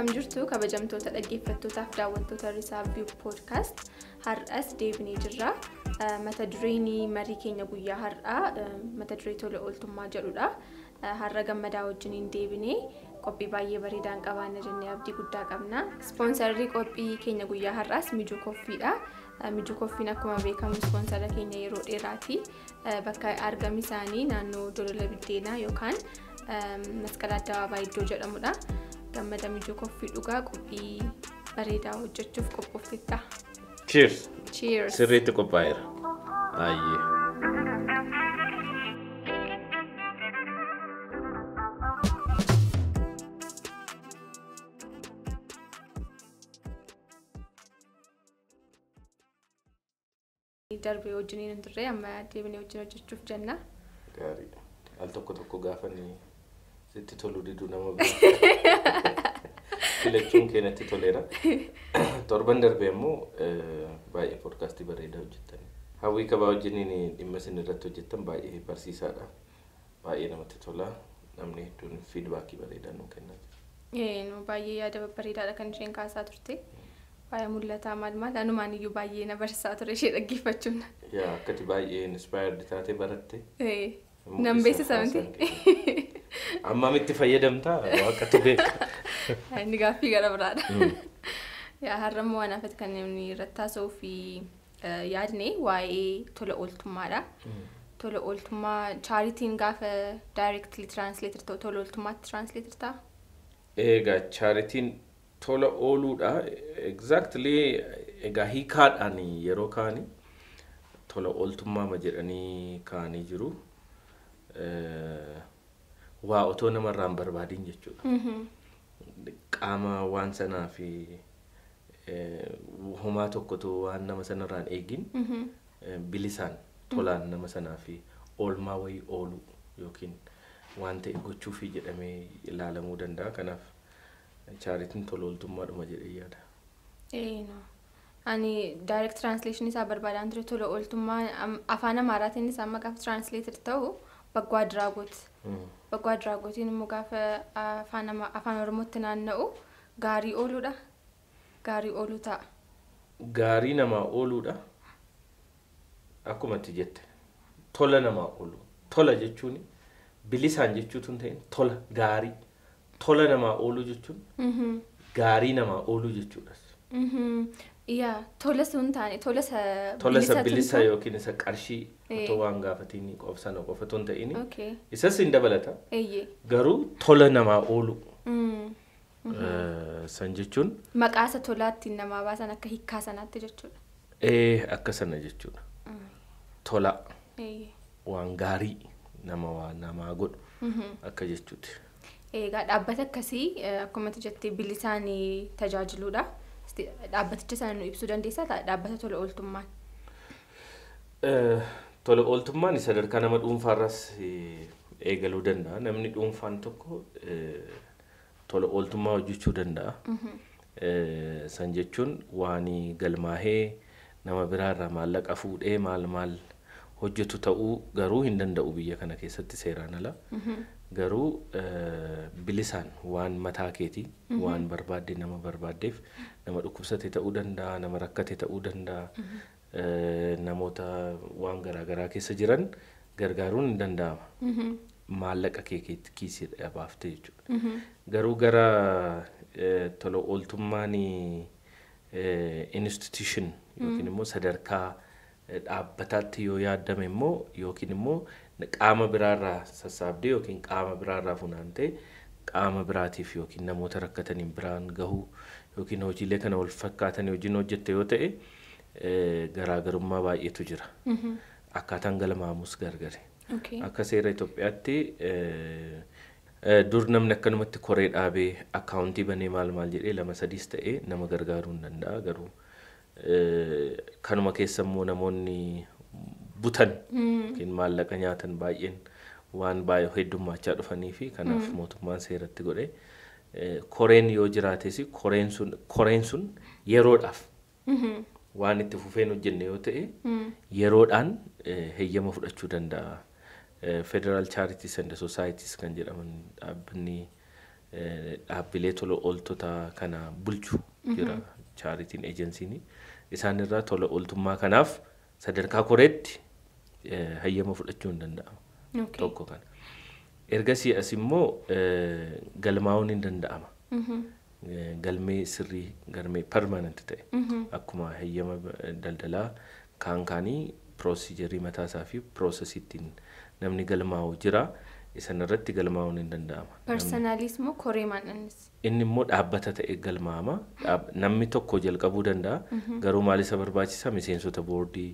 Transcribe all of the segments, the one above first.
Kam jirtu kabajamtoota dhaggeeffattootaaf daawwattoota Risaavvii Poodkaast har'as deebinee jirra. Mata dureen marii keenya guyyaa har'aa mata duree tole ooltummaa jedhudha. Har'a gammadaa wajjiniin deebinee qophii baay'ee bareedaan qabaanna jennee abdii guddaa qabna. Ispoonsarri qophii keenya guyyaa har'aas mijuu koffiidha. Mijuu koffiin akkuma beekamu ispoonsara keenya yeroo dheeraati. Bakka argam isaanii naannoo Jolola Biddeenaa yookaan Masqala Addabaabaay iddoo jedhamudha. Gammadam ijoo koffii dhugaa qophii bareedaa hojjechuuf qophoofteetta. Cheers. Cheers. Sirriitti qophaa'eera. Baay'ee. darbee wajjiniin hin amma deebinee hojjechuuf jenna. sitti toluudhi nama filachuun keenyatti toleera. Torban darbe immoo baay'ee poodkaastii bareedaa hojjettani. Hawwii kabaa wajjiniin dhimma isin irratti hojjettan baay'ee barsiisaadha. Baay'ee namatti tola. Namni hedduun fiidbaakii bareedaa nu kennan. nu baay'ee yaada babbareedaadha kan isheen kaasaa turte. Baay'ee mul'ataa maal maal anumaan iyyuu baay'ee na barsiisaa ture ishee dhaggeeffachuun. Yaa akkati baay'ee inspaayirdii taatee baratte. Nan beeksisa Ammamitti fayyadamtaa waaqatu beeka. Inni gaaffii gara biraadha. Yaa har'a immoo waan afat kan inni irratti haasa'uu fi yaadne waa'ee tola ooltummaadha. Tola ooltummaa chaaritiin gaafa daayireektili tiraansleetir ta'u tola ooltummaatti tiraansleetir ta'a? Egaa chaaritiin tola ooluudha. Egzaaktilii egaa hiikaadhaan yeroo kaanii tola ooltummaa ma jedhanii kaanii jiru. Uh, waa otoo namarraa hin barbaadiin jechuudha. Mm-hmm. Qaama waan sanaa fi tokko eh, tokkotu waan nama sanarraan eegin mm-hmm. eh, bilisaan tolaan nama sanaa fi oolmaa wayii oolu yookiin waan ta'e gochuufi jedhamee ilaalamuu danda'a. Kanaaf chaaritiin tolooltummaadhuma jedhee yaada. Ani direct translation isaa barbaadaan ture tola ooltummaa afaan amaaraatiin isaan maqaaf translated ta'u. Baggoo Adiraagoti. Baggoo Adiraagotiin immoo gaafa afaan Oromootti naanna'u gaarii ooludha. Gaarii ooluu ta'a. Gaarii namaa ooluudha. Akkuma itti jette tola namaa oolu. Tola jechuun bilisaan jechuutu hin tola gaarii. Tola namaa ooluu jechuun gaarii namaa ooluu jechuudha. Yaa tolas hin taane tolasa bilisaa Tolasa bilisaa yookiin isa qarshii otoo waan gaafatiin qofsan qofa otoo hin ta'in. Isas hin dabalata. Garuu tola olu. Mm. San Makasa Maqaa tin nama basa na kahi kasa na jechuudha. Eh, akasa na jechuudha. Tola Eye. Wangari nama wa waa namaa godhu akka jechuuti. Egaa dhaabbata akkasii akkuma jettee bilisaan tajaajiluudha. Dhaabbaticha sana nu ibsuu dandeessaa? Dhaabbata tola ooltummaan. Tola ooltummaan sadarkaa nama dhuunfaarras eegaluu danda'a. Namni dhuunfaan tokko tola ooltummaa hojjechuu danda'a. San jechuun waan galmaahee nama biraarraa maallaqa fuudhee maal maal hojjetu ta'uu garuu hin danda'u biyya kana keessatti seeraan ala. Garuu eh, bilisaan waan mataa keetii mhm. waan barbaadde nama barbaaddeef nama dhukkubsate ta'uu danda'a, nama rakkate ta'uu danda'a, mhm. eh, namoota waan garaagaraa keessa jiran gargaaruun ni danda'ama. Mhm. Maallaqa kee kiisii dhabaafte jechuudha. Garuu gara eh, tola oltummaan institution yookiin immoo sadarkaa dhaabbataatti yoo yaadame immoo yookiin immoo qaama biraarraa sassaabdee yookiin qaama biraarraa funaantee qaama biraatiif yookiin namoota rakkataniin biraan gahuu yookiin hojiilee kana wal fakkaatan hojiin hojjette yoo ta'e garaagarummaa baay'eetu jira. Akkaataan galmaamus gargari. Akka seera Itoophiyaatti dur namni akkanumatti koree dhaabee akkaawuntii banee maal maal jedhee lama sadiis ta'ee nama gargaaruu hin danda'a garuu kanuma keessa immoo namoonni butan yookiin hmm. maallaqa nyaatan baay'een waan baay'ee heddummachaa dhufanii fi kanaaf hmm. mootummaan seeratti godhe koreen yoo jiraates koreen sun yeroodhaaf hmm. waan itti fufeen hojjenne yoo ta'e yeroodhaan e, heeyyama fudhachuu danda'a. E, federal Charities and Societies kan jedhaman dhaabbilee e, tola ooltota kana bulchu jira chaaritiin ejensiin isaan irraa tola ooltummaa kanaaf sadarkaa koreetti hayyama fudhachuu hin danda'ama tokko kana. Ergasii as immoo galmaa'uun hin danda'ama. Galmee sirrii galmee permanent ta'e akkuma hayyama daldalaa kaan kaanii piroosijerii mataa isaa fi piroosesii ittiin namni galmaa'u jira. Isan irratti galmaa'uun hin danda'ama. Parsanaalis immoo koree maadhannis. Inni immoo dhaabbata ta'e galmaa'ama. Namni tokko jalqabuu danda'a. Garuu maal isa barbaachisa miseensota boordii.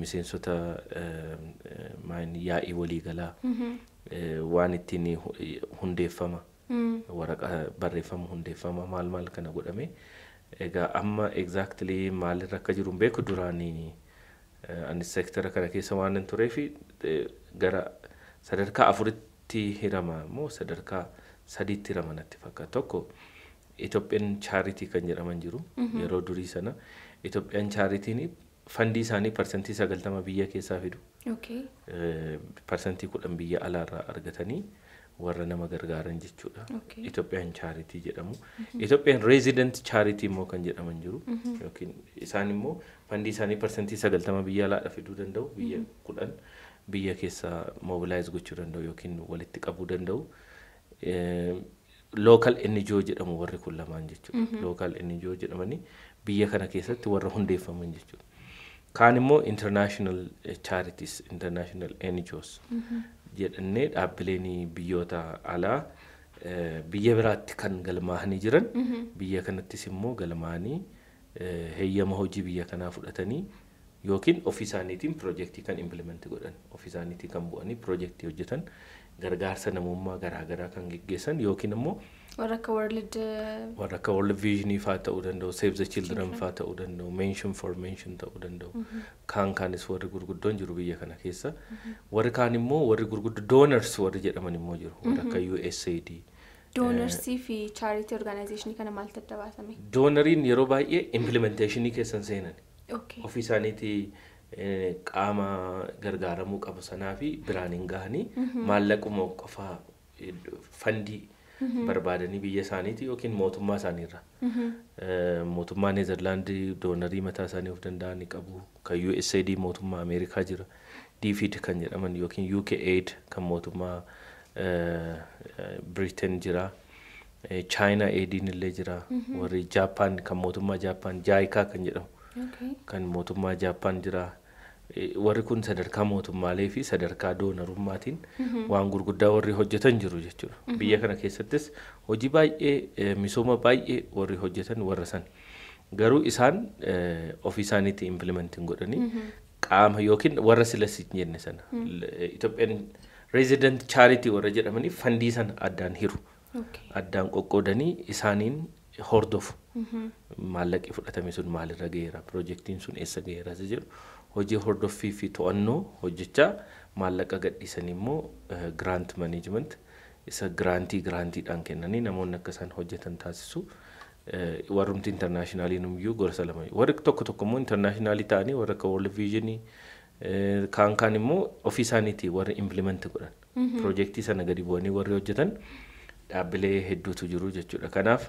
miseensota maan yaa'ii walii galaa waan ittiin hundeeffama waraqa barreeffama hundeeffama maal maal kana godhame egaa amma exactly maalirra akka jiru hin beeku duraanii ani seektara kana keessa waan hin turee fi gara sadarkaa afuritti hirama moo sadarkaa sadiitti hirama natti fakkaata tokko Itoophiyaan chaaritii kan jedhaman jiru yeroo durii sana Itoophiyaan chaaritiin fandii isaanii parsantii sagaltama biyya keessaa fidu. Eh, parsantii kudhan biyya alaarraa argatanii warra nama gargaaran jechuudha. Itoophiyaan chaaritii jedhamu. Mm-hmm. Itoophiyaan reezident chaaritii immoo kan jedhaman jiru. Mm-hmm. isaan immoo fandii isaanii parsantii sagaltama biyya alaadha fiduu danda'u biyya mm-hmm. kudhan biyya keessaa mobilaayiz gochuu danda'u yookiin walitti qabuu danda'u. Eh, Lookal NGO jedhamu warri kun lamaan jechuudha. Lookal NGO jedhamanii biyya kana keessatti warra hundeeffaman jechuudha. kaan immoo international eh, charities international NGOs jedhannee dhaabbileen biyyoota alaa eh, biyya biraatti kan galmaa'anii jiran biyya kanattis immoo galmaa'anii eh, heeyyama hojii biyya kanaa fudhatanii yookiin ofii isaaniitiin kan implimenti godhan ofii kan bu'anii piroojeektii hojjetan. gargaarsa namummaa garaagaraa kan geggeessan yookiin immoo warra akka world warra akka world vision faa ta'uu danda'u save the children faa ta'uu danda'u mention for mention ta'uu danda'u kaan kaanis warri gurguddoon jiru biyya kana keessa warri kaan immoo warri gurguddo donors warri jedhaman immoo jiru warra akka USAID. Doonarsii fi chaaritii organizeeshinii kana maal daddabaasame? Doonariin yeroo baay'ee implementeeshinii keessan seenan. Ofii isaaniitii. qaama gargaaramuu qabu sanaa fi biraan hin gahanii mhm. maallaquma qofaa fandii mhm. barbaadanii biyya isaaniiti yookiin mootummaa isaaniirra. Mhm. Mootummaa Neezerlaandii doonarii mataa isaanii of danda'an ni qabu. Kan USAID mootummaa Ameerikaa jira. DFID kan jedhaman yookiin UKAID kan mootummaa Britain jira. China AIDin jira. Warri Jaapaan kan mootummaa Jaapaan Jaayikaa kan jedhamu. Kan mootummaa Jaapaan jira. warri kun sadarkaa mootummaalee fi sadarkaa doonarummaatiin waan gurguddaa warri hojjetan jiru jechuudha. Biyya kana keessattis hojii baay'ee misooma baay'ee warri hojjetan warra san garuu isaan ofii isaaniitti impilimentiin godhanii qaama yookiin warra silasii jenne sana Itoophiyaan reezidenti chaaritii warra jedhamanii fandii sana addaan hiru addaan qoqqoodanii isaaniin hordofu maallaqii fudhatame sun maalirra ga'eera piroojektiin sun eessa ga'eera jedhu hojii hordoffii fi to'annoo hojjechaa maallaqa gadhiisan immoo eh, giraant maaneejimenti isa giraantii giraantiidhaan kennanii namoonni akka isaan hojjetan taasisu. Eh, Warrumti intarnaashinaaliin iyyuu gorsa lama. Warri tokko tokko immoo intarnaashinaalii ta'anii warra akka World Vision eh, kaan kaan immoo ofii isaaniiti warri implimenti godhan. Mhm. Piroojeektii sana gadi bu'anii warri hojjetan dhaabbilee hedduutu jiru jechuudha. Kanaaf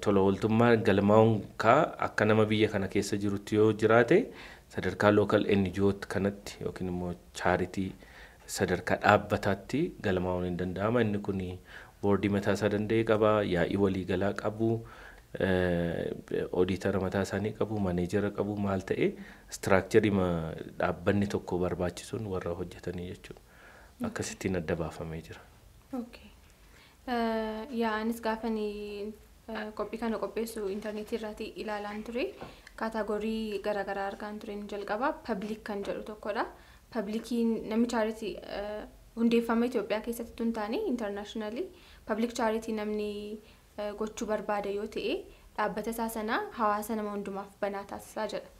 tola ooltummaan galmaa'uun kaa akka nama biyya kana keessa jirutti yoo jiraate sadarkaa lookal NGO'tti kanatti yookiin immoo chaaritii sadarkaa dhaabbataatti galmaa'uun hin danda'ama. Inni kun boordii mataa isaa danda'e qaba, yaa'ii waliigalaa qabu, oodiitara eh, mataa isaanii qabu, maneejara qabu maal ta'e istiraakcharii dhaabbanni tokko barbaachisuun warra hojjetanii jechuudha. Akkasittiin adda baafamee jira. Eh, Yaa'anis gaafa eh, qophii kana qopheessu intarneetii ilaalaan ture. kaataagorii garaa argaan tureen jalqabaa pabliik kan jedhu tokkodha. Pablikiin namni chaaritii eh, hundeeffama Itoophiyaa keessatti tun taane intarnaashinaali pabliik chaaritii namni eh, gochuu barbaada yoo ta'e dhaabbata isaa sanaa hawaasa nama hundumaaf banaa taasisaa jedha.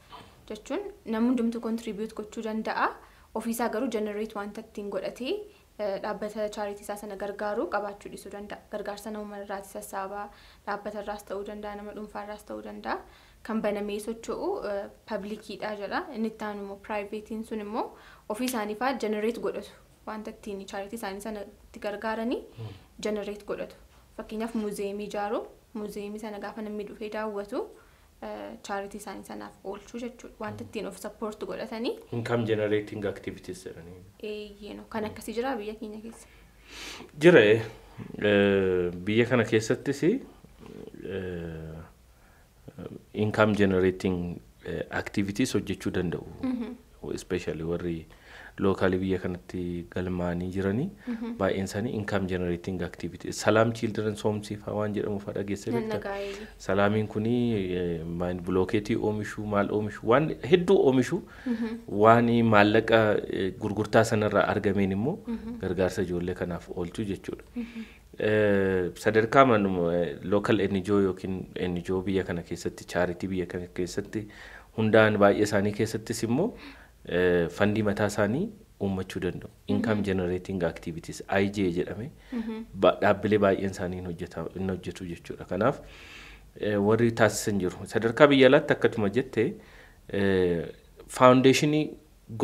Jechuun namni hundumtu kontiribiyuut gochuu danda'a. Ofiisaa garuu jenereet wanta ittiin godhatee eh, dhaabbata chaaritii isaa sana gargaaru qabaachuu dhisuu danda'a. Gargaarsa nama irraas sassaabaa dhaabbatarraas ta'uu danda'a nama dhuunfaarraas ta'uu danda'a. kan banamee socho'u uh, pablikiidha jedha inni ta'an immoo piraayiveetiin sun immoo ofii isaanii fa'aa jenereet godhatu wanta ittiin chaaritii isaanii sana itti gargaaranii jenereet hmm. godhatu fakkeenyaaf muuzeemii ijaaru muuzeemii sana gaafa namni dhufee daawwatu uh, chaaritii isaanii sanaaf oolchuu jechuudha wanta hmm. ittiin of sappoort godhatanii. Inkaam jenereeting aktiivitiis jedhanii. Eeyyeno kan hmm. akkasi jiraa biyya keenya keessa. Jira biyya kana keessattis. ኢንካም ጀነሬቲንግ አክቲቪቲስ ሆጀቹ ደንደው ስፔሻሊ ወሪ ሎካሊ ብየ ከነቲ ገልማኒ ጅረኒ ባኤንሳኒ ኢንካም ጀነሬቲንግ አክቲቪቲ ሰላም ቺልድረን ሶም ሲፋ ዋን ጀደሙ ጌሰ ቤታ ሰላሚን ኩኒ ማይን ብሎኬቲ ኦሚሹ ማል ኦሚሹ ዋን ሂዱ ኦሚሹ ዋኒ ማለቀ ጉርጉርታ ሰነራ አርገሜን ገርጋርሰ ጆሌ ከናፍ ኦልቱ ጀቹ sadarkaa manuma lookal enjoo yookiin enjoo biyya kana keessatti chaaritii biyya kana keessatti hundaan baay'ee isaanii keessattis immoo fandii mataa isaanii uummachuu danda'u. Income generating activities IJ jedhame dhaabbilee baay'een isaanii hin hojjetu jechuudha. Kanaaf warri taasisan jiru. Sadarkaa biyya alaatti akkatuma jette faawundeeshinii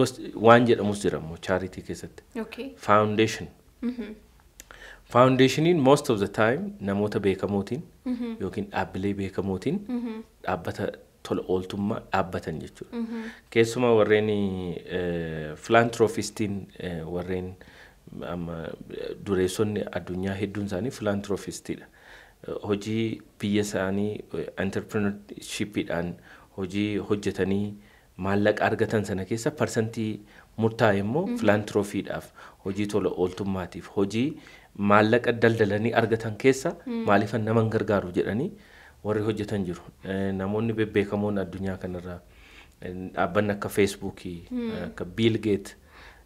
gosti waan jedhamus jira immoo chaaritii keessatti. Faawundeeshin. Faawundeeshiniin most of the time namoota beekamootiin mhm. yookiin dhaabbilee beekamootiin mhm. dhaabbata tola ooltummaa dhaabbatan jechuudha. Mhm. Keessumaa warreen filaantirofistiin eh, eh, warreen eh, dureessonni addunyaa hedduun isaanii filaantirofistiidha. Hojii biyya isaanii enterprinershipiidhaan hojii hojjetanii maallaqa argatan sana keessa parsantii murtaa'e immoo filaantirofiidhaaf hojii tola ooltummaatiif hojii maallaqa daldalanii argatan keessa maaliifan naman gargaaru jedhanii warri hojjetan jiru. Eh, namoonni bebbeekamoon addunyaa kanarraa eh, dhaabbanni akka feesbuukii hmm. akka geet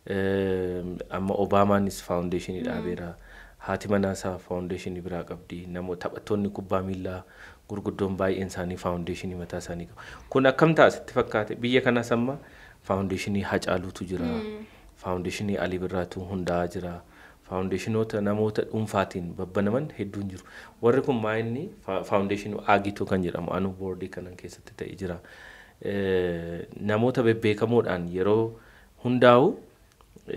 eh, amma obaamaanis faawundeeshinii hmm. dhaabeera. Haati manaasaa faawundeeshinii biraa qabdi. Namoota taphattoonni kubbaa miillaa gurguddoon baay'een isaanii faawundeeshinii mataa isaanii qabu. Kun akkam taasitti fakkaate biyya kanas amma faawundeeshinii Hacaaluutu jiraa hmm. Faawundeeshinii Alii Birraatuu hundaa jiraa. faawundeeshinoota namoota dhuunfaatiin babbanaman hedduun jiru. Warri kun maayinni faawundeeshinii aagitu kan jedhamu anuu boordii kanan keessatti ta'ee jira. Eh, namoota bebbeekamoodhaan yeroo hundaa'u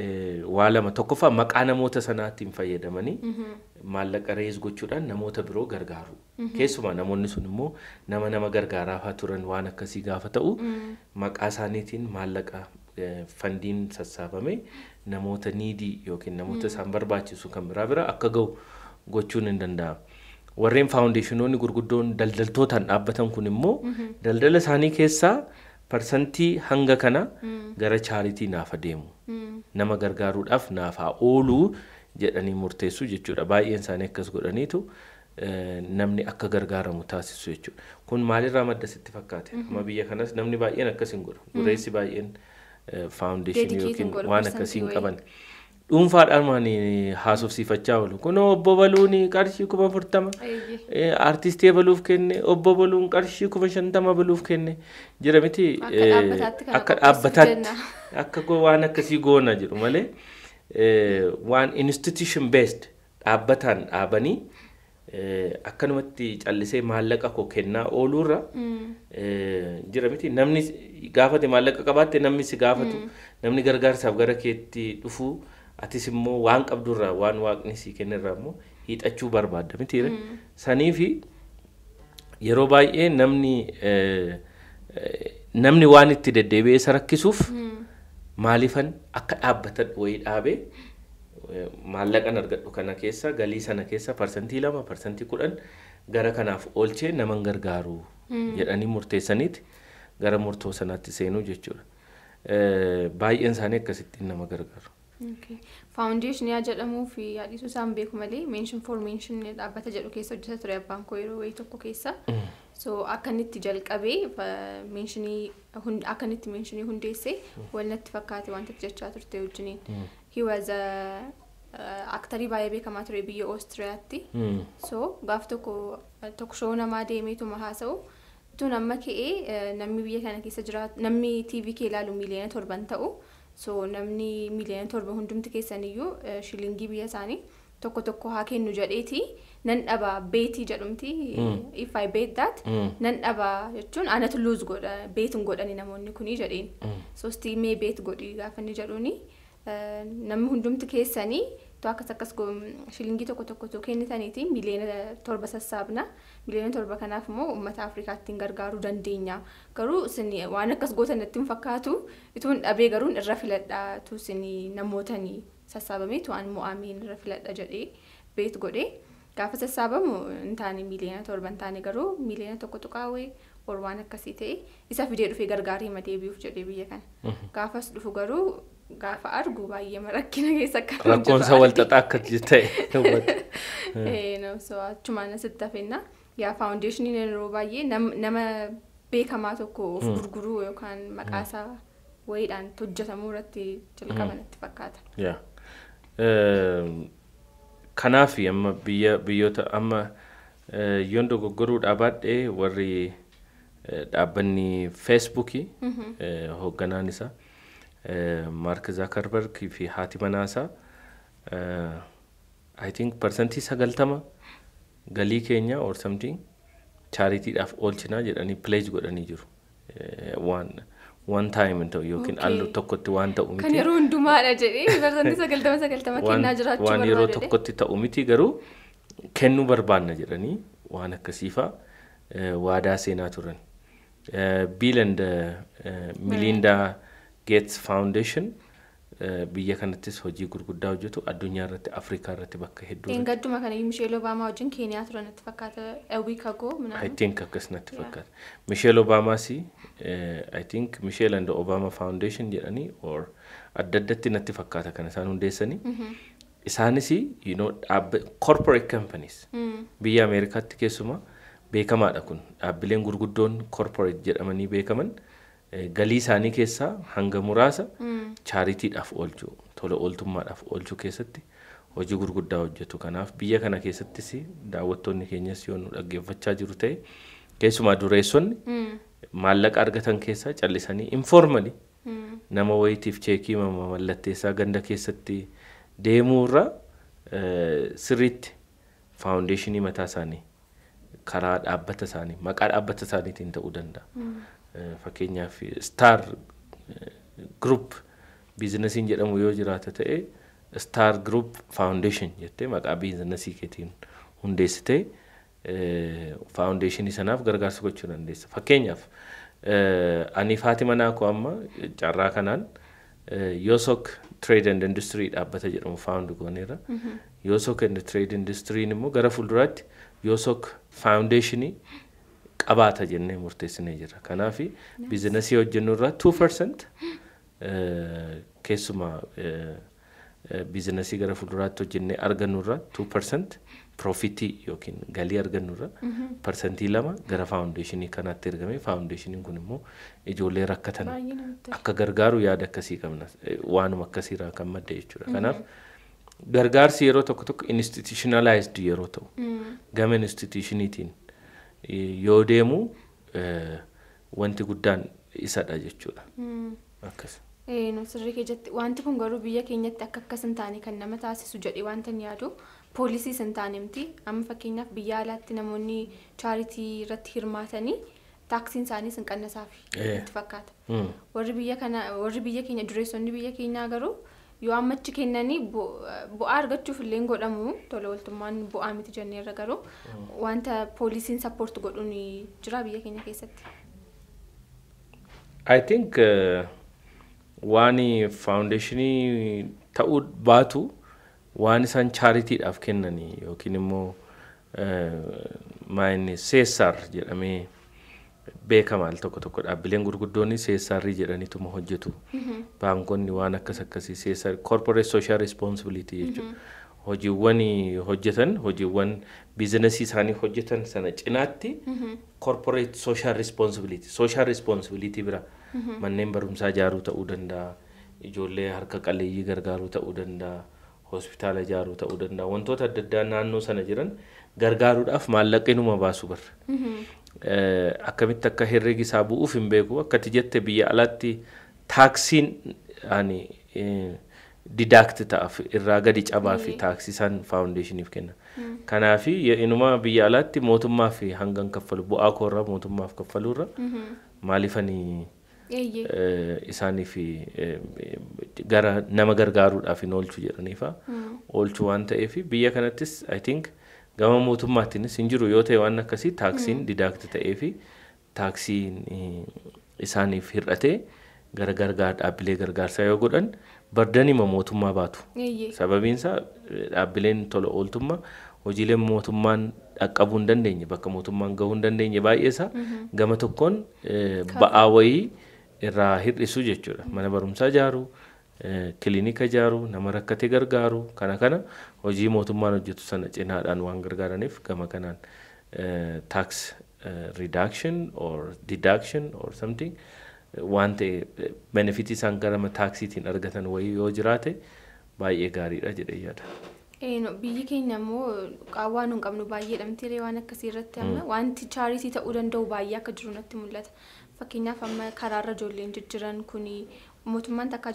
eh, waa lama tokkoffaa maqaa namoota sanaattiin fayyadamanii mhm. maallaqa rees gochuudhaan namoota biroo gargaaru. Mhm. Keessumaa namoonni sun immoo nama nama gargaaraa turan waan akkasii gaafa ta'u mhm. maqaa isaaniitiin maallaqa eh, fandiin sassaabame namoota niidii yookiin namoota hmm. isaan barbaachisu kan biraa bira akka ga'u gochuun hin danda'amu. Warreen faawundeeshinoonni gurguddoon daldaltootaan dhaabbatan kun immoo mhm. daldala isaanii keessaa parsantii hanga kana hmm. gara chaaritii naafa deemu. Hmm. Nama gargaaruudhaaf naafaa ooluu jedhanii murteessu jechuudha. Baay'een isaanii akkas godhaniitu eh, namni akka gargaaramu taasisu jechuudha. Kun maalirraa madda sitti fakkaate? Mhm. Amma biyya kanaas namni baay'een akkas hin godhu. Dureessi baay'een. faawundeeshinii yookiin waan akkasii hin qaban. dhuunfaa dharmaan haasofsiifachaa oolu kunoo obbo Baluun qarshii kuma furtama Artistii baluuf kenne obbo Baluun qarshii kuma shantama baluuf kenne jira miti akka dhaabbataatti akka waan akkasii goona jedhu malee waan institution based dhaabbataan dhaabanii. akkanumatti callisee maallaqa koo kennaa ooluurra mm. jira namni gaafate maallaqa qabaatte namni si gaafatu mm. namni gargaarsaaf gara keetti dhufuu atis immoo waan qabdurraa waan waaqni si kennirraa hiixachuu barbaadda mitiire mm. saniifi yeroo baay'ee namni waan itti deddeebi'ee isa rakkisuuf maaliifan akka dhaabbatan wayii dhaabee. maallaqan argadhu kana keessa galii sana keessa parsantii lama parsantii kudhan gara kanaaf oolchee naman gargaaru hmm. jedhanii murteessaniiti gara murtoo sanaatti seenuu jechuudha. Baay'een isaanii akkasittiin nama gargaaru. Faawundeeshinii jedhamuu fi yaadisuu isaan beeku malee meenshin foor meenshin dhaabbata jedhu keessa hojjetaa ture abbaan koo yeroo wayii tokko keessa. Hmm. So akka itti jalqabee meenshinii akka inni itti meenshinii hundeessee hmm. wal natti fakkaate wanta jechaa turte wajjiniin. he was aktarii baay'ee beekamaa ture biyya oostiriyaatti. so gaaf tokko tokko namaa deemeetuma haasa'u tun amma ka'ee eh, namni biyya kana keessa jiraatu namni tv kee ilaalu miiliyoona torban ta'u so namni miiliyoona torban hundumti keessaniyyuu eh, shilingii biyya isaanii tokko tokko haa kennu jedheeti nan dhabaa beetii jedhumti hmm. if i bet that hmm. nan dhabaa jechuun anatu lose godha beet godhani namoonni kuni jedheen hmm. soostii mee beet godhi gaafa inni jedhuuni. namni hundumti keessanii akkas akkas shilingii tokko tokko osoo kennitaniitiin miliyoona torba sassaabna. Miliyoona torba kanaaf immoo uummata Afrikaattiin gargaaruu dandeenya. Garuu isin waan akkas gootan ittiin fakkaatu itoo hin dhabee garuu irra filadhaa tuusin namootanii sassaabamee waan mo'ameen irra filadha jedhee beet godhee. Gaafa sassaabamu hin taane miliyoona torba hin taane garuu miliyoona tokko tuqaawee ol waan akkasii ta'e isa fidee dhufee gargaaree hima deebi'uuf jedhee biyya kana. Gaafas dhufu garuu gaafa argu baay'ee rakkina keessa akka jiru rakkoonsa walxaxaa akka ta'e asitti hafenna yaa faawundeeshiniin yeroo baay'ee nama beekamaa tokko of gurguruu yookaan maqaasaa wayiidhaan hojjetamuu irratti jalqaban itti fakkaata. Kanaaf amma biyya biyyoota amma yoon dogoggoruudhaa baadhee warri dhaabbanni feesbuukii hogganaan isaa. Maark Zaakarbarg fi haati manaasaa uh, I think parsantii sagaltama galii keenya or something chaaritiidhaaf oolchinaa jedhanii pledge godhanii jiru. Waan uh, one time ta'u yookiin allu tokkotti waan ta'u miti. Kan yeroo hundumaadha jedhee kennaa jiraachuu barbaade. Waan yeroo tokkotti ta'u miti garuu kennuu barbaanna jedhanii waan akkasiifaa uh, waadaa seenaa turan. Biiland Milindaa. Gates Foundation eh, biyya kanattis hojii gurguddaa hojjetu addunyaa irratti afrikaa irratti bakka hedduu. Inni gadduma Misheel Obaamaa wajjin Keeniyaa turan natti fakkaata dhawwii kagoo. I think akkas natti fakkaata. Misheel Obaamaas eh, I think Misheel and Obama Foundation jedhanii or adda addatti natti fakkaata kan isaan hundeessanii. Mhm. Isaanis you know corporate companies mm. biyya Ameerikaatti keessumaa beekamaadha kun dhaabbileen gurguddoon corporate jedhamanii beekaman. galii isaanii keessaa hanga muraasa chaaritiidhaaf oolchu tola ooltummaadhaaf oolchu keessatti hojii gurguddaa hojjetu. Kanaaf biyya kana keessattis daawwattoonni keenyas yoo nu dhaggeeffachaa jiru ta'e keessumaa dureessonni maallaqa argatan keessaa callisanii informali nama wayitiif cheekii mallatteessaa ganda keessatti deemuurra sirriitti faawundeeshinii mataa isaanii karaa dhaabbata isaanii maqaa dhaabbata isaaniitiin ta'uu danda'a. fakkeenyaaf staar group biizinasiin jedhamu yoo jiraata ta'e staar group foundation jettee maqaa biizinasii keetiin hundeessitee faawundeeshinii sanaaf gargaarsa gochuu dandeessa. Fakkeenyaaf ani faati manaa koo amma carraa kanaan Yosok Trade and Industry dhaabbata jedhamu faawundi gooneera. Yosok and Trade Industry immoo gara fuulduraatti Yosok Foundation qabaata jennee murteessinee jirra. Kanaaf biizinasii hojjennu irraa 2% keessumaa biizinasii gara fuulduraatti hojjennee argannu irraa 2% piroofitii yookiin galii argannu irraa parsantii lama gara faawundeeshinii kanaatti ergame faawundeeshiniin kun immoo ijoollee rakkatan akka gargaaru yaada akkasii qabna waanuma akkasiirraa kan madde jechuudha. Kanaaf gargaarsi yeroo tokko tokko institutionalized yeroo ta'u gama institutioniitiin yoo deemu eh, wanti guddaan isadha jechuudha. Hmm. Akkas. Eh, nu sirrii wanti kun garuu biyya keenyatti akka akkas hin taane kan nama taasisu jedhee wantan yaadu poolisii hin taane amma fakkeenyaaf biyya alaatti namoonni chaaritii irratti hirmaatanii taaksiin isaaniis hin qannasaaf eh. itti fakkaata. Hmm. Warri biyya keenya dureessonni biyya keenyaa garuu. yoo ammachi kennani bu'aa argachuuf illee godhamu tola waltummaan bu'aa miti jennee irra garuu wanta poolisiin sappoort godhuun jira biyya keenya keessatti. I think waan faawundeeshinii ta'uu baatu waan isaan chaaritiidhaaf kennanii yookiin immoo maayini seessaar jedhamee. beekamaa tokko tokko dhaabbileen gurguddoon seessarrii jedhaniituma hojjetu. Mhm. Baankonni waan akkas akkasii seessarrii corporate social responsibility mhm. Hojiiwwan hojjetan hojiiwwan isaanii hojjetan sana cinaatti mhm. corporate social responsibility bira manneen barumsaa ijaaruu ta'uu danda'a ijoollee harka qaleeyyii gargaaruu ta'uu danda'a. hospitaala ijaaruu ta'uu danda'a. Wantoota adda addaa naannoo sana jiran gargaaruudhaaf maallaqa baasu barra. akkamitti akka herreegi isaa bu'uuf hin beeku akkati jette biyya alatti taaksiin ani didaakti ta'af irraa gadi cabaa fi taaksii isaan faawundeeshiniif kenna. kanaafi inuma biyya alatti mootummaa fi hangan kaffalu bu'aa koorraa mootummaaf kaffaluurra maalifanii isaaniif gara nama gargaaruudhaaf hin oolchu jedhaniifa oolchu waan ta'eef biyya kanattis ayi think gama mootummaattinis hin jiru yoo ta'e waan akkasii taaksiin didaakti ta'ee fi taaksiin isaaniif hir'atee gara gargaar dhaabbilee gargaarsaa yoo godhan bardanima mootummaa baatu. Sababiin dhaabbileen tola ooltummaa hojiileen mootummaan dhaqqabuu hin dandeenye bakka mootummaan gahuu hin dandeenye baay'eesaa gama tokkoon ba'aa wayii irraa hir'isu jechuudha mana barumsaa ijaaruu. Eh, kilinika ijaaru nama rakkate gargaaru kana kana hojii mootummaan hojjetu sana cinaadhaan waan gargaaraniif gama kanaan eh, tax eh, reduction or deduction or something waan ta'e benefitii isaan garama taaksiitiin argatan wayii yoo jiraate baay'ee gaariidha jedhee yaada. Biyyi keenya immoo qaawwaa nu hin qabnu baay'eedhamtiilee waan akkasii irratti amma mm. wanti chaarisii ta'uu danda'u baay'ee akka jiru natti mul'ata. Fakkeenyaaf amma karaarra ijoolleen jijjiran kuni mootummaan takkaa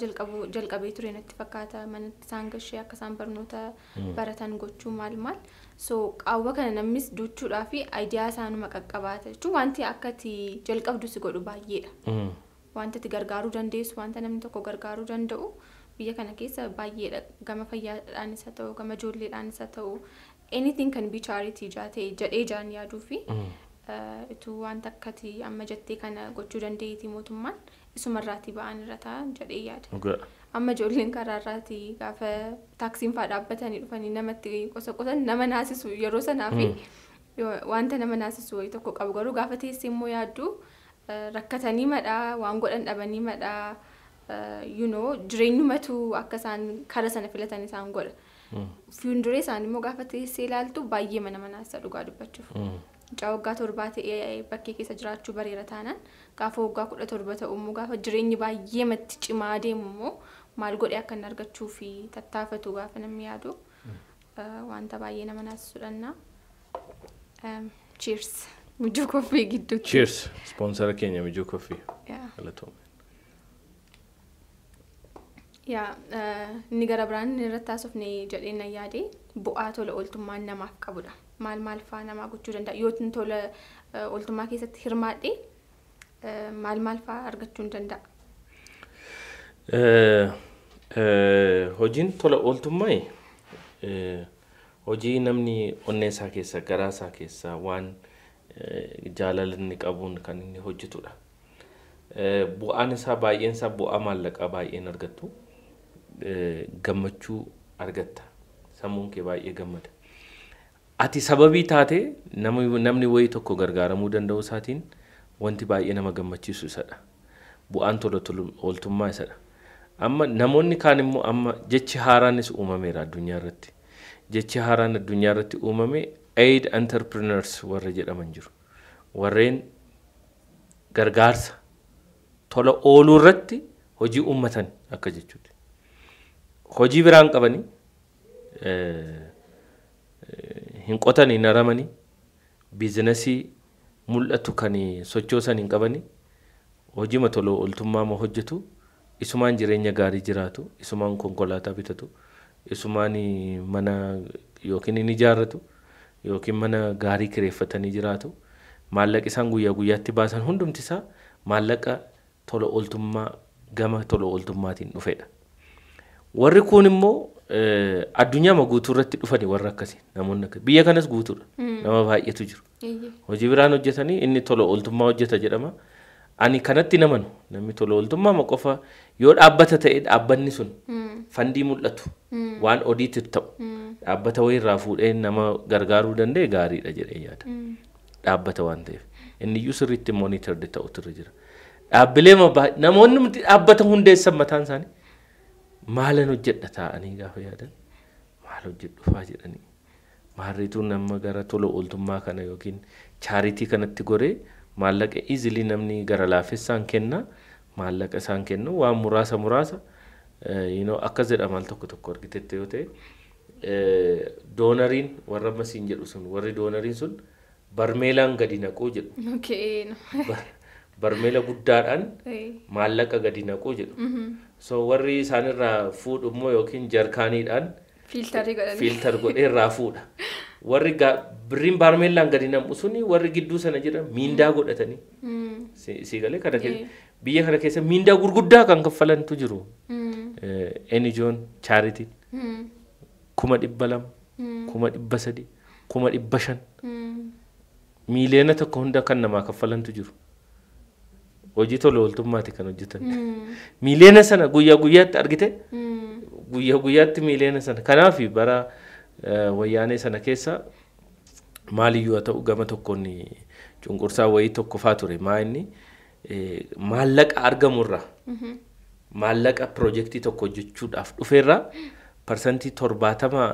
jalqabee ture natti fakkaata mana isaan gashee akka isaan barnoota hmm. baratan gochuu maal maal so qaawwa kana namnis duuchuudhaa fi ayidiyaa isaanuma qaqqabaata jechuun wanti akka itti jalqabdu si godhu baay'eedha. Hmm. Wanta itti gargaaruu dandeessu wanta namni tokko gargaaruu danda'u biyya kana keessa baay'eedha gama fayyaadhaanis haa ta'u gama ijoolleedhaanis haa ta'u anything kan bichaaritii jaatee jedhee jaan yaaduu fi hmm. uh, ituu wanta akkati amma jettee kana gochuu dandeeyyiti mootummaan. isumarraatii ba'an irra taa'an jedhee yaada. Amma ijoolleen karaarraatii gaafa taaksiin fa'aa dhaabbatanii dhufanii namatti qosa qosan nama naasisu yeroo sanaa fi hmm. wanta nama naasisu wayii tokko qabu garuu gaafa teessee immoo yaaddu eh, rakkatanii madhaa waan godhan dhabanii madhaa eh, jireenyumatu akka isaan kara sana filatan isaan godha. Hmm. Fuulduree isaan immoo gaafa teessee ilaaltu baay'ee nama naasisa dhugaa dubbachuuf. Hmm. Mucaa waggaa torbaa ta'ee bakkee keessa jiraachuu bareera taanaan. gaafa waggaa kudha torba ta'ummoo gaafa jireenyi baay'ee matti cimaa deemu immoo maal godhee akka inni argachuu fi tattaafatu gaafa namni yaadu hmm. uh, wanta baay'ee nama naasisudha. Um, cheers! Mijuu koffii gidduutti. Cheers! ispoonsara keenya mijuu koffii. Yaa uh, inni gara biraan irratti haasofnee jedheen na yaade bu'aa tola ooltummaan namaaf qabudha. Maal maalfaa namaa gochuu danda'a yoo tola uh, ooltummaa keessatti hirmaadhe. Eh, maal maal argachuu hin danda'a? Eh, eh, hojiin tola ooltummaa hojii namni onnee isaa keessa garaa keessa waan jaalala inni qabuun kan inni hojjetudha. Bu'aan isaa baay'een isaa bu'aa maallaqaa baay'een argattu gammachuu argatta. Sammuun kee baay'ee gammada. Ati sababii taate namni wayii tokko gargaaramuu danda'u isaatiin wanti baay'ee nama gammachiisu isadha. Bu'aan tola ooltummaa isadha. Amma namoonni kaan immoo amma jechi haaraanis uumameera addunyaa irratti. Jechi haaraan addunyaa irratti uumame aid entrepreneurs warra jedhaman jiru. Warreen gargaarsa tola ooluu irratti hojii uummatan akka jechuudha Hojii biraan qabani hin qotanii hin biizinasii mul'atu kan sochoosan hin qabani hojii matoloo oltummaa ma hojjetu isumaan jireenya gaarii jiraatu isumaan konkolaataa bitatu isumaan mana yookiin ni ijaarratu yookiin mana gaarii kireeffatanii jiraatu maallaqa isaan guyyaa guyyaatti baasan hundumti isaa maallaqa tola ooltummaa gama tola ooltummaatiin dhufedha. Warri kun immoo addunyaama guutuu irratti dhufani warra akkasii namoonni akka biyya kanas guutuudha nama baay'eetu jiru hojii biraan hojjetanii inni tola ooltummaa hojjeta jedhama ani kanatti namanu namni tola ooltummaa qofa yoo dhaabbata ta'e dhaabbanni sun fandii mul'atu waan odiitti ta'u dhaabbata wayiirraa fuudhee nama gargaaruu danda'e gaariidha jedhee yaada dhaabbata waan ta'eef inni iyyuu sirriitti moonitarde ta'utu irra jira dhaabbilee namoonni dhaabbata hundeessan mataan isaanii. maalan hojjedha taa'anii gaafa yaadan maal hojjedhu fa'aa jedhanii maarrituun nama gara tola ooltummaa kana yookiin chaaritii kanatti goree maallaqa iizilii namni gara laafessaan kenna maallaqa isaan kennu waan muraasa muraasa akkas jedha maal tokko tokko argitette yoo ta'e doonariin warra masiin jedhu sun warri doonariin sun barmeelaan gadi naquu jedhu. Barmeela guddaadhaan maallaqa gadi naquu jedhu. so warri isaanirraa fuudhu yookiin jarkaaniidhaan fiiltar godhee irraa fuudha warri birriin baarmeellaan gadi nam'u suni warri gidduu sana jira miindaa godhatanii mm. biyya kana keessa miindaa gurguddaa kan kaffalantu jiru mm. eh, enijoon chaaritiin mm. kuma dhibba lama kuma dhibba sadi kuma dhibba shan miiliyoona tokko hunda kan namaa kaffalantu jiru. hojii tola ooltummaati kan hojjetan. Hmm. Miileena sana guyyaa guyyaatti argite hmm. guyyaa guyyaatti miileena sana kanaaf bara eh, wayyaanee sana keessa maaliyyuu ta'u gama tokkoon cunqursaa wayii tokko faa ture maa inni eh, maallaqa argamurra mhm. maallaqa piroojektii tokko hojjechuudhaaf dhufeerra hmm. parsantii torbaatama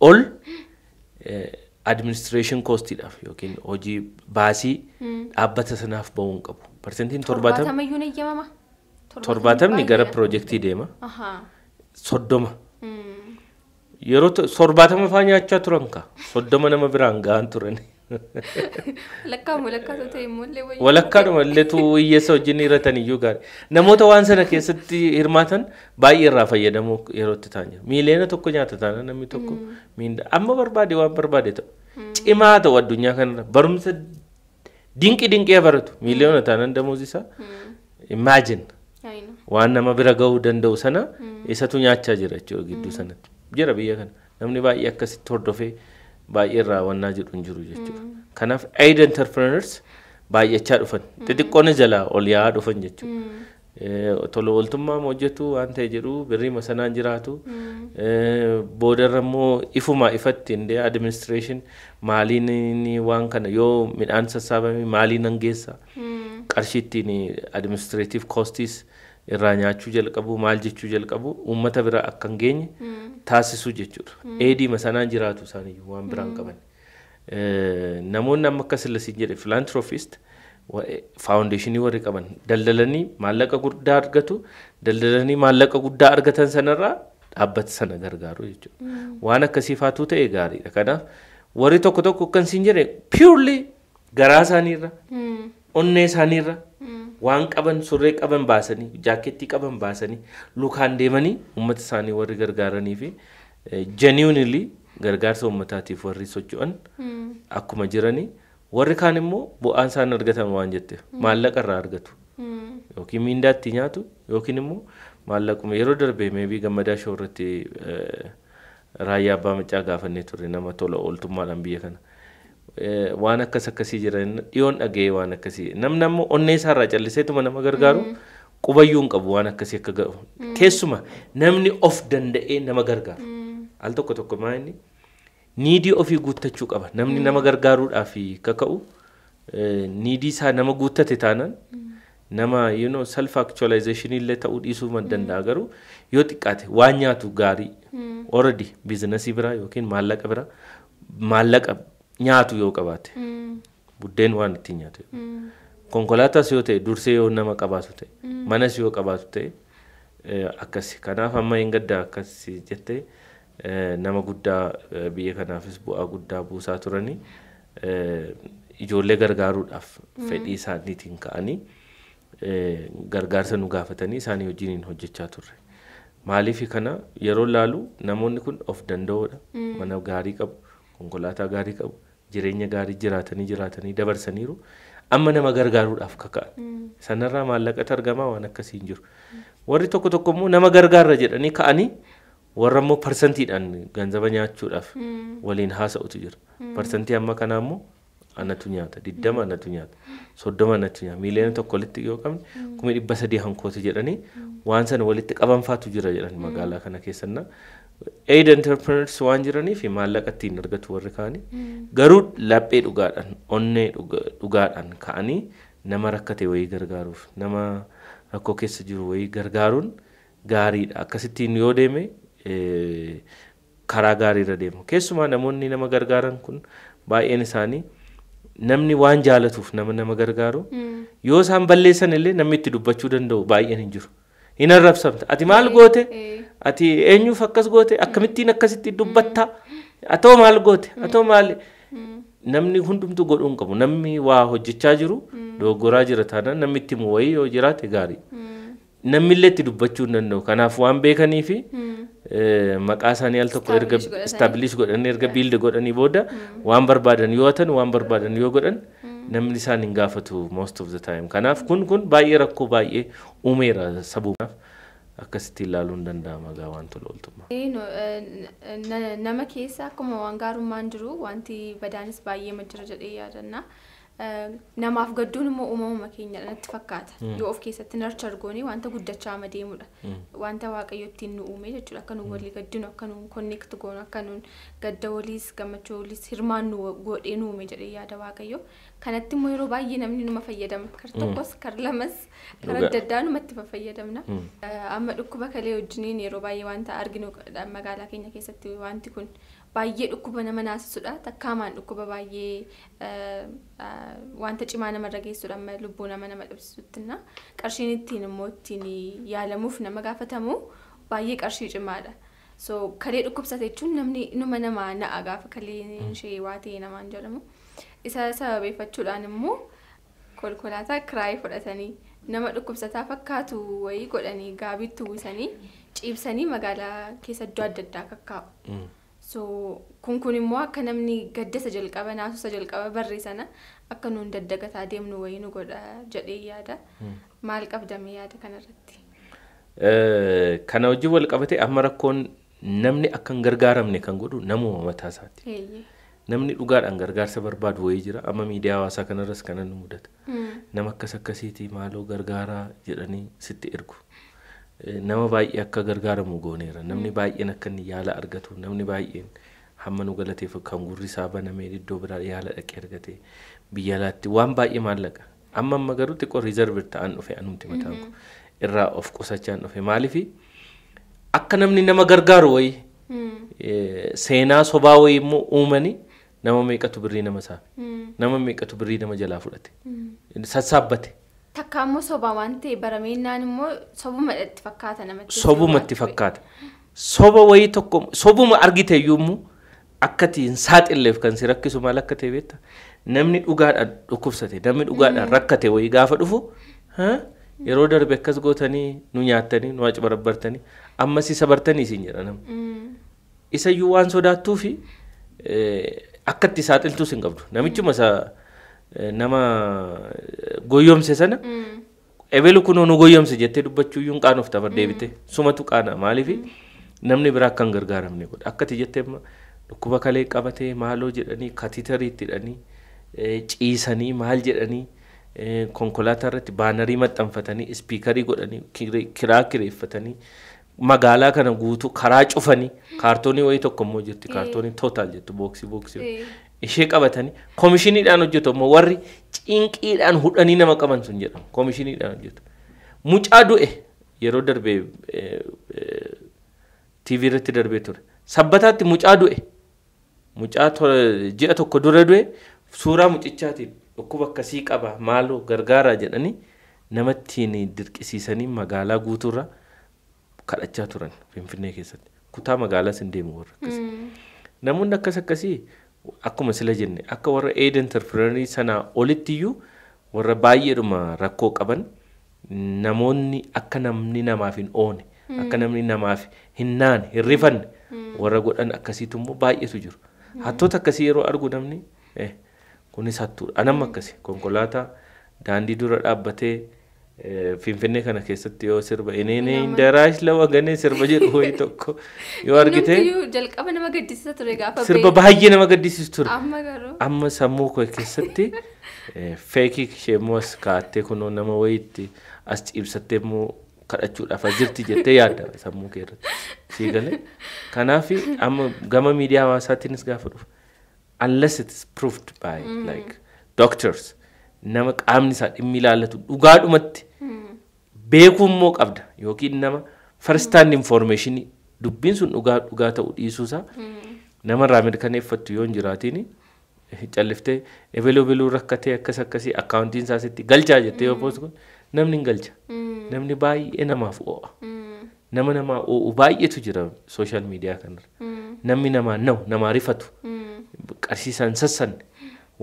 ol. Eh, Administration cost dhaaf yookiin hojii baasii dhaabbata sanaaf ba'uun qabu. Parsentiin torbaatama. Torbaatama iyyuu ni eeyyamama. Torbaatamni gara piroojektii deema. Soddoma. Yeroo sorbaatama faa nyaachaa turan kaa soddoma nama biraan ga'an turan. Walakkaadhuma lakkaatu ta'e immoo Walakkaadhuma illee tuwiyyeessa wajjin hiratan iyyuu gaarii. Namoota waan sana keessatti hirmaatan baay'ee irraa fayyadamuu yerootti ta'an jiru. Miileena tokko nyaata taana namni tokko miindaa amma barbaade waan barbaade ta'u. cimaa ta'u addunyaa kanarra barumsa dinqi dinqee baratu miiliyoona taanaan damuus isaa imaajin waan nama bira ga'uu danda'u sana isatu nyaachaa jira jechuudha gidduu sanatti jira biyya kana namni baay'ee akkasitti hordofee baay'ee irraa raawwannaa jedhu hin jiru jechuudha. Kanaaf aid entrepreneurs baay'achaa dhufan xixiqqoonni jalaa ol yaa'aa dhufan jechuudha. Eh, tola ooltummaa hojjetu waan ta'e jedhu birriima sanaan jiraatu. Mm. Eh, Boodarra immoo ifuma ifatti indee administration maaliin waan kana yoo midhaan sassaabame maaliin hangeessa. Mm. Qarshii ittiin administrative costs irraa nyaachuu jalqabu maal jechuu jalqabu uummata bira akka hin geenye mm. taasisuu jechuudha. Eediima sanaan jiraatu isaaniiyyuu waan biraan qaban. Eh, namoonni amma akkas illee siin jedhe philanthropist. ፋውንዴሽን ወሪ ቀበን ደልደለኒ ማለቀ ጉዳ አርገቱ ደልደለኒ ማለቀ ጉዳ አርገተን ሰነራ ዳበት ሰነ ገርጋሩ ይጭ ዋነ ከሲፋቱ ተ ጋሪ ከና ወሪ ቶኮ ቶኮ ከንሲንጀሬ ፒውርሊ ገራ ሳኒራ ኦኔ ሳኒራ ዋን ቀበን ሱሬ ቀበን ባሰኒ ጃኬቲ ቀበን ባሰኒ ሉካን ዴመኒ ኡመት ሳኒ ወሪ ገርጋረኒ ፊ ጀኒውንሊ ገርጋርሰ ኡመታቲፍ ወሪ ሶጭኦን አኩመ ጅረኒ warri kaan immoo bu'aan isaan argatan waan jette maallaqa irraa argatu yookiin miindaatti nyaatu yookiin immoo maallaquma yeroo darbe meebii gammadaa shoo irratti raayyaa abbaa macaa gaafannee turre nama tola ooltummaadhaan biyya kana. Waan akkas akkasii jira dhiyoon dhaga'ee waan akkasii namni ammoo onnee isaarraa calliseetuma nama gargaaru qubayyuu hin qabu waan akkasii akka ga'u keessuma namni of danda'ee nama gargaaru al tokko tokko maa inni. niidii ofii guuttachuu qaba. Namni nama gargaaruudhaa gargaaruudhaaf kaka'u niidii isaa nama guuttate taanaan nama yoo know, self actualization illee ta'uu dhiisuu danda'a garuu yoo xiqqaate waan nyaatu gaarii already biizinasii biraa yookiin maallaqa biraa maallaqa nyaatu yoo qabaate buddeen waan ittiin nyaatu konkolaataas yoo ta'e dursee yoo nama qabaatu ta'e manas yoo qabaatu ta'e akkasi kanaaf amma hin gadda akkasi jettee. nama guddaa biyya kanaafis bu'aa guddaa buusaa turanii ijoollee gargaaruudhaaf fedhii isaaniitiin ka'anii gargaarsa nu gaafatanii isaanii hojiiniin hojjechaa turre. Maaliif kana yeroo laalu namoonni kun of danda'oodha. Mana gaarii qabu, konkolaataa gaarii qabu, jireenya gaarii jiraatanii jiraatanii dabarsaniiru. Amma nama gargaaruudhaaf kaka'an. Sanarraa maallaqatu argamaa waan akkasii hin jiru. Warri tokko tokko immoo nama gargaarra jedhanii ka'anii warra immoo parsantiidhaan ganzaba nyaachuudhaaf hmm. waliin haasa'utu jira. Hmm. Parsantii amma kanaa immoo anatu nyaata diddama hmm. anatu nyaata soddoma anatu nyaata miiliyoona tokko walitti yoo qabne kuma dhibba sadii hankooti jedhanii waan sana walitti qabanfaatu jira jedhan magaalaa kana keessannaa. Aid entrepreneurs waan jiraniif maallaqa ittiin argatu warri kaanii garuu laphee dhugaadhaan onnee dhugaadhaan ka'anii nama rakkate wayii gargaaruuf nama rakkoo keessa jiru wayii gargaaruun gaariidha akkasittiin yoo deeme karaa gaariirra deemu Keessumaa namoonni nama gargaaran kun baay'een isaanii namni waan jaalatuuf nama nama gargaaru yoo isaan balleessan illee namni itti dubbachuu danda'u baay'een hin jiru. Hin Ati maal goote? Ati eenyuuf akkas goote? Akkamittiin akkasitti dubbatta? Atoo maal goote? Atoo maal? Namni hundumtu godhuu hin qabu. Namni waa hojjechaa jiru dogoraa jira taana namni itti wayii yoo jiraate gaari. namni illee itti dubbachuu hin danda'u. Kanaaf waan beekanii fi maqaa isaanii al tokko erga istaabilish godhanii erga biilda godhanii booda waan barbaadan yoo hatan waan barbaadan yoo godhan namni isaan hin gaafatu most of the time. Kanaaf kun kun baay'ee rakkoo baay'ee uumeera sabuudhaaf. akkasitti ilaaluu hin ilaaluun danda'ama waan wantu ooltummaa. Nama keessa akkuma waan gaarummaan jiru wanti badaanis baay'ee majjira jedhee yaadanna. namaaf gadduun immoo uumamuma keenya itti fakkaata hmm. yoo of keessatti narchar goonee wanta guddachaa amadeemudha. Hmm. Wanta waaqayyo ittiin nu uume jechuudha akka nu hmm. walii gaddinu akkanuun nu konneekti goonu akka gadda waliis gammachuu waliis hirmaan nu godhee nu uume jedhee yaada waaqayyo. Kanatti immoo yeroo baay'ee namni numa fayyadamna Kar tokkos kar lamas kar adda addaa numatti fayyadamna. Amma dhukkuba kalee wajjiniin yeroo baay'ee wanta arginu magaalaa keenya keessatti wanti kun. baay'ee dhukkuba nama naasisudha takkaamaan dhukkuba baay'ee eh, eh, wanta cimaa namarra geessudha amma lubbuu nama nama dhibsuttina qarshiin ittiin immoo ittiin yaalamuuf nama gaafatamu baay'ee qarshii cimaadha. So kalee dhukkubsate jechuun namni inuma namaa na'a gaafa kalee mm. ishee waa namaan jedhamu isa sababeeffachuudhaan immoo konkolaataa kiraayii fudhatanii nama dhukkubsataa fakkaatu wayii godhanii gaabiitti uwwisanii ciibsanii magaalaa keessa iddoo adda addaa kakkaa'u. Mm. kun kun immoo akka namni gaddasa jalqaba naasota jalqaba barri sana akka nuun daddagataa deemnu wayii nu godha jedhee yaada. Hmm. Maal qabdame yaada kanarratti? Kana wajjin wal amma rakkoon namni akka hin gargaaramne kan godhu namooma mataa isaati. Namni dhugaadhaan gargaarsa barbaadu wayii jira. Amma miidiyaa hawaasaa kanarras kanan nu mudata. Hmm. Nama akkas akkasiiti maaloo gargaaraa jedhanii sitti ergu. nama baay'ee akka gargaaramu gooneera namni mm. baay'een akka inni yaala argatu namni baay'een hamma nu galateef kan gurri isaa banamee iddoo biraa yaala dhaqee argate biyya alaatti waan baay'ee maallaqa amma amma garuu xiqqoo riizarvir ta'an dhufee anumti mataan mm-hmm. kun irraa of qusachaan dhufe maaliifi akka namni nama gargaaru wayii mm. seenaa sobaa wayii immoo uumanii nama meeqatu birrii nama saafe mm. nama meeqatu birrii nama jalaa fudhate sassaabbate Takka immoo soba waan ta'e barameennaan immoo sobuma itti fakkaata namatti. Sobuma itti fakkaata. Soba wayii tokko sobuma argite iyyuummoo akkati hin saaxilleef kan si rakkisu maal akka ta'e beekta. Namni dhugaadhaan dhukkubsate namni dhugaadhaan rakkate wayii gaafa dhufu yeroo darbe akkas gootanii nu nyaattanii nu waci barabbartanii ammas isa bartanii isin jedha namni. Isayyuu waan sodaattuufi akka itti saaxiltuus hin qabdu namichuma isaa. nama goyyoomse sana ebelu kunoo nu goyyoomse jettee dubbachuu iyyuu qaanuuf tapha deebite sumatu qaana maaliif namni biraa akkan gargaaramne godha akkati jettee amma dhukkuba kalee qabatee maaloo jedhanii katiitariitti hidhanii ciisanii maal jedhanii konkolaataa irratti baanarii maxxanfatanii ispiikarii godhanii kiraa kireeffatanii magaalaa kana guutuu karaa cufanii kaartoonii wayii tokko immoo jirti kaartoonii tootaal jettu booksii booksii ishee qabatanii koomishiniidhaan hojjetu ammoo warri cinqiidhaan hudhanii nama qaban sun jedhamu koomishiniidhaan hojjetu. Mucaa du'e yeroo darbee TV irratti darbee ture sabbataatti mucaa du'e mucaa ji'a tokko dura du'e suuraa mucichaatiin dhukkuba akkasii qaba maaloo gargaaraa jedhanii namattiin dirqisiisanii magaalaa guutuurra kadhachaa turan Finfinnee keessatti kutaa magaalaas hin deemu warra akkasii. Namoonni akkas akkasii akkuma sila jenne akka warra aid entrepreneurii sanaa olittiyyuu warra baay'eedhuma rakkoo qaban namoonni akka namni namaaf hin oone oh hmm. akka namni namaaf hin naane hin rifanne hmm. warra godhan akkasiitu immoo baay'eetu jiru. Hmm. Hattoota akkasii yeroo argu namni eh, kunis hattuudha. Anamma akkasi konkolaataa daandii dura dhaabbatee Finfinnee kana keessatti yoo sirba inni daraash lawa ganee sirba jedhu wayii tokko yoo argite. Jalqaba nama gaddisiisa ture gaafa. Sirba baay'ee nama gaddisiisu ture. Amma garuu. Amma sammuu koo keessatti feekii ishee immoo as kaa'attee kunoo nama wayiitti as ciibsattee immoo kadhachuudhaaf as jirti jettee yaadda sammuu kee irratti. Sii galee. Kanaaf amma gama miidiyaa hawaasaatiinis gaafa dhufa. Unless it is proved by like doctors. nama qaamni isaa dhimmi ilaallatu dhugaadhumatti beekuummoo qabda yookiin nama first-hand information dubbiin sun dhugaa dhugaa ta'u dhiisuusaa namarraa mirkaneeffattu yoo hin jiraatiin calliftee ebeloo rakkatee akkas akkasii akkaawuntiin isaa galchaa jettee yoo poostu kun namni hin galcha. Namni baay'ee namaaf oo'a. Nama namaa baay'eetu jira sooshaal miidiyaa Namni namaa rifatu qarshii isaan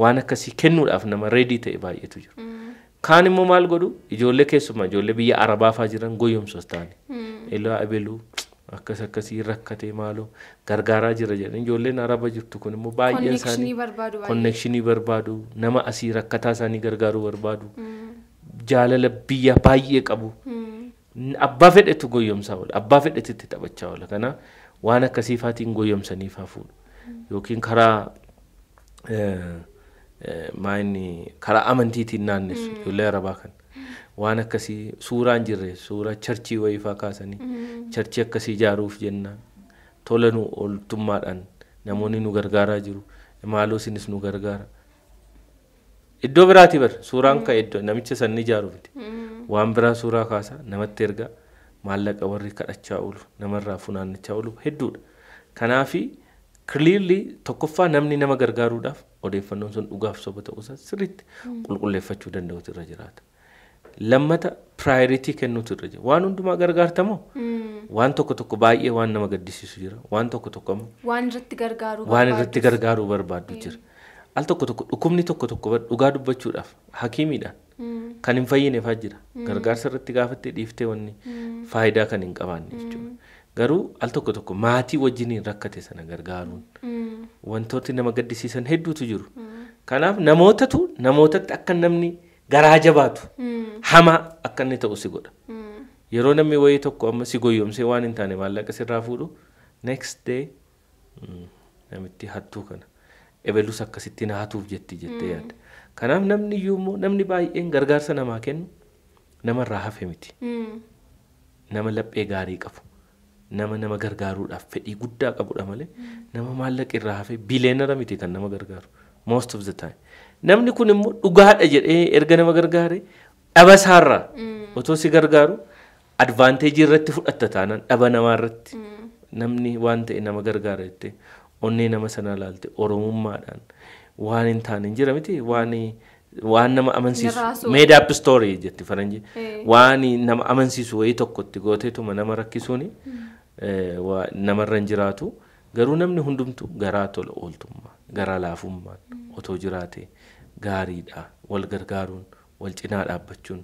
waan akkasii kennuudhaaf nama reedii ta'e baay'eetu jiru. Kaan immoo maal godhu ijoollee keessumaa ijoollee biyya Arabaa fa'aa jiran goyyomsos ta'anii ilaa abeluu akkas akkasii rakkatee maaloo gargaaraa jira jedhanii ijoolleen Araba jirtu kun immoo baay'een isaanii konnekshinii barbaadu nama asii rakkataa isaanii gargaaruu barbaadu jaalala biyya baay'ee qabu abbaa fedhetu goyyomsaa oola abbaa fedhetitti taphachaa oola kana waan akkasii faatiin goyyomsanii faafuu yookiin karaa. maayini karaa amantiitiin naannessu ijoollee arabaa kan waan akkasii suuraan jirre suuraa charchii wayiifaa kaasanii charchii akkasii ijaaruuf jenna tola nu ooltummaadhaan namoonni nu gargaaraa jiru maaloo isinis nu gargaara. Iddoo biraati bar suuraan ka'e iddoo namicha sanni ijaaruuf waan biraa suuraa kaasa namatti erga maallaqa warri kadhachaa oolu namarraa funaannachaa oolu hedduudha. Kanaafi kiliirli tokkoffaa namni nama gargaaruudhaaf. odeeffannoon sun dhugaaf soba ta'uusaa sirriitti qulqulleeffachuu danda'utu irra jiraata. Lammata piraayiritii kennuutu irra jira. Waan hundumaa gargaartamoo waan tokko tokko baay'ee waan nama gaddisiisu jira. Waan tokko tokko ammoo waan irratti gargaaruu barbaadu jira. Al tokko tokko dhukkubni tokko tokko dhugaa dubbachuudhaaf hakiimiidhaan kan hin fayyineefaa jira. Gargaarsa irratti gaafattee dhiiftee wanni faayidaa kan hin qabaanne jechuudha. Garuu al tokko tokko maatii wajjiniin rakkate sana gargaaruun mm. wantooti nama gaddisiisan hedduutu jiru. Mm. Kanaaf namootatu namootatti akka namni garaa jabaatu mm. hamaa akka inni ta'u si godha. Yeroo namni wayii tokko amma si goyyomsee waan hin taane maallaqa sirraa fuudhu next day namitti hattuu kana ebelus akkasitti na hatuuf jetti jettee yaadda. Kanaaf namni iyyuu immoo namni baay'een gargaarsa namaa kennu namarraa hafe miti. Nama laphee gaarii qabu. nama nama gargaaruudhaaf fedhii guddaa qabudha malee nama maallaqa irraa hafee biileenara miti kan nama gargaaru most of the time. Namni kun immoo dhugaadha jedhee erga nama gargaare dhabasaarraa mm. otoo si gargaaru advaanteejii irratti fudhatta taanaan dhaba namaa irratti mm. namni waan ta'e nama gargaara jettee onnee nama sanaa ilaalte oromummaadhaan waan hin taane jira miti waan waan nama amansiisu up story jetti faranji waan nama amansiisu wayii tokkotti gooteetuma nama rakkisuuni. Mm. namarra hin jiraatu garuu namni hundumtu garaa tola ooltummaa garaa laafummaan otoo jiraate gaariidha wal gargaaruun wal cinaa dhaabbachuun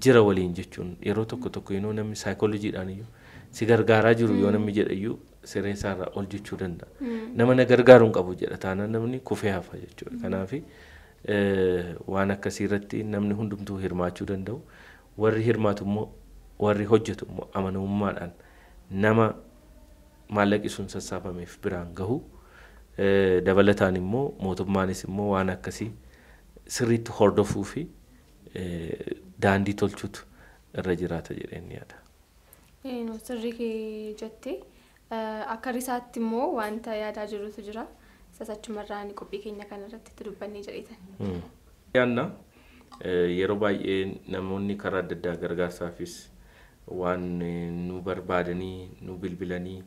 jira waliin jechuun yeroo tokko tokko yoo namni saayikoolojiidhaan iyyuu si gargaaraa jiru yoo namni jedha iyyuu siree isaarraa ol jechuu danda'a. Nama na gargaaruun qabu jedha taanaan namni kufee hafa jechuudha. Kanaaf waan akkasii irratti namni hundumtuu hirmaachuu danda'u warri hirmaatu immoo warri hojjetu immoo amanamummaadhaan nama maallaqi sun sassaabameef biraan gahu eh, dabalataan immoo mootummaanis immoo waan akkasii sirriitti hordofuu fi eh, daandii tolchuutu irra jiraata jedheen yaada. sirrii kee jettee eh, akka risaatti immoo wanta yaadaa jirutu jira. Sasachumarraa qophii keenya itti dubbannee jedheetan. Hmm. Yaanna yeroo baay'ee namoonni karaa adda addaa gargaarsaafis waan eh, nu barbaadanii nu bilbilanii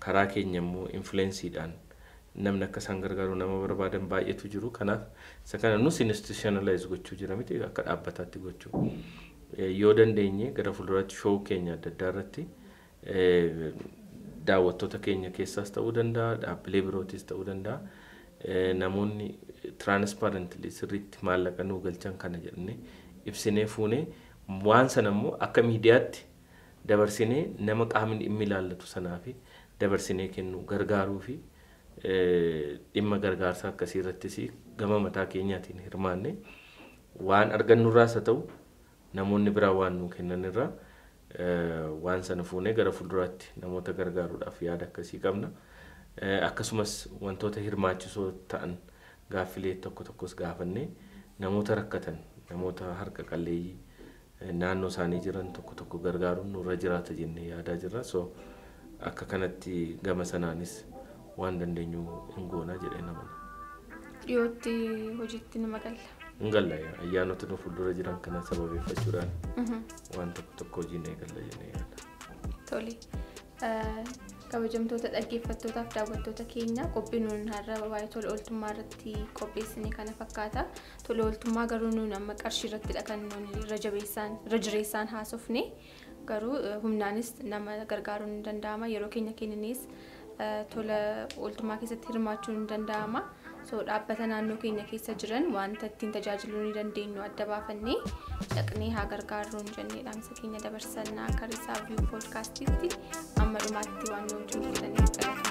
karaa keenya immoo influensiidhaan namni akka isaan gargaaru nama barbaadan baay'eetu jiru. Kanaaf isa kana nu institutionalize gochuu jira miti akka dhaabbataatti gochuu. Eh, yoo dandeenye gara fuulduraatti showuu keenya adda addaa irratti eh, daawwattoota keenya keessaas ta'uu danda'a dhaabbilee birootis ta'uu danda'a. Namoonni tiraansparentlii sirriitti maallaqa nu galchan kana jedhanii ibsinee fuunee waan sana immoo akka miidiyaatti dabarsinee nama qaamni dhimmi ilaallatu sanaa fi dabarsinee kennu gargaaruu fi dhimma gargaarsa akkasii irrattis gama mataa keenyaatiin hirmaanne waan argannurraas haa ta'u namoonni biraa waan nuu kennanirraa waan sana fuunee gara fuulduraatti namoota gargaaruudhaaf yaada akkasii qabna. Akkasumas wantoota hirmaachisoo ta'an gaaffilee tokko tokkos gaafannee namoota rakkatan namoota harka qalleeyyii naannoo isaanii jiran tokko tokko gargaaruun nurra jiraata jennee yaadaa jirra. So akka kanatti gama sanaanis waan dandeenyu hin goona jedhee nama. Dhiyootti hojiitti nama galla. Hin galla ayyaanota nu fuuldura jiran kana sababeeffachuudhaan waan tokko tokko hojiin eegalla jennee yaada. Tole. kabajamtoota dhaggeeffattootaaf daawwattoota keenya qophiinuun har'a waa'ee tola ooltummaa irratti qopheessine kana fakkaata tola ooltummaa garuu nuun amma qarshii irratti kan irra jireessaan haasofne garuu eh, humnaanis nama gargaaruun ni danda'ama yeroo keenya kenninis eh, tola ooltummaa keessatti hirmaachuun ni danda'ama. soo dhaabbata naannoo keenya keessa jiran wanta ittiin tajaajiluu ni dandeenyu adda baafannee dhaqnee haa gargaarruu hin jennee dhaamsa keenya dabarsannaa akka viiyuu poodkaastiitti amma dhumaatti waan nuuf jirtu